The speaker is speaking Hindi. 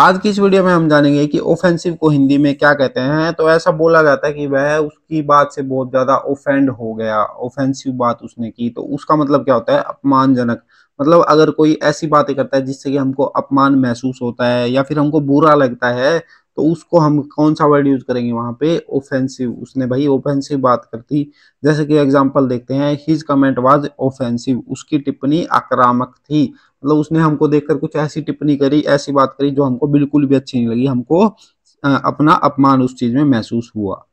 आज की इस वीडियो में हम जानेंगे कि ऑफेंसिव को हिंदी में क्या कहते हैं तो ऐसा बोला जाता है कि वह उसकी बात से बहुत ज़्यादा ओफेंड हो गया ऑफेंसिव बात उसने की तो उसका मतलब क्या होता है अपमानजनक मतलब अगर कोई ऐसी बातें करता है जिससे कि हमको अपमान महसूस होता है या फिर हमको बुरा लगता है तो उसको हम कौन सा वर्ड यूज़ करेंगे वहां पे ओफेंसिव उसने भाई ओफेंसिव बात करती जैसे कि एग्जांपल देखते हैं हिज कमेंट वाज ओफेंसिव उसकी टिप्पणी आक्रामक थी मतलब उसने हमको देखकर कुछ ऐसी टिप्पणी करी ऐसी बात करी जो हमको बिल्कुल भी अच्छी नहीं लगी हमको अपना अपमान उस चीज में महसूस हुआ